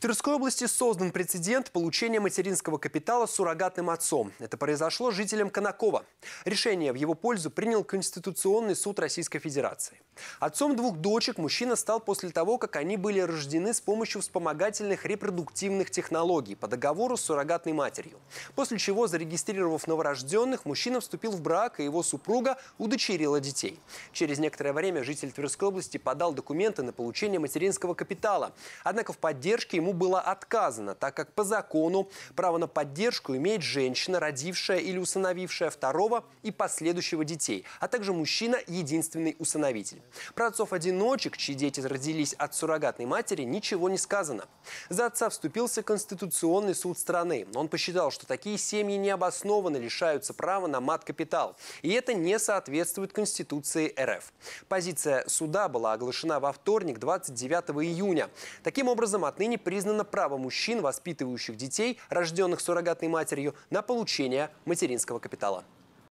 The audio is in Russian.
В Тверской области создан прецедент получения материнского капитала суррогатным отцом. Это произошло жителям Конакова. Решение в его пользу принял Конституционный суд Российской Федерации. Отцом двух дочек мужчина стал после того, как они были рождены с помощью вспомогательных репродуктивных технологий по договору с суррогатной матерью. После чего, зарегистрировав новорожденных, мужчина вступил в брак, и его супруга удочерила детей. Через некоторое время житель Тверской области подал документы на получение материнского капитала. Однако в поддержке ему ему было отказано, так как по закону право на поддержку имеет женщина, родившая или усыновившая второго и последующего детей, а также мужчина – единственный усыновитель. Про отцов-одиночек, чьи дети родились от суррогатной матери, ничего не сказано. За отца вступился Конституционный суд страны. Он посчитал, что такие семьи необоснованно лишаются права на мат-капитал, и это не соответствует Конституции РФ. Позиция суда была оглашена во вторник, 29 июня. Таким образом, отныне при признано право мужчин, воспитывающих детей, рожденных суррогатной матерью, на получение материнского капитала.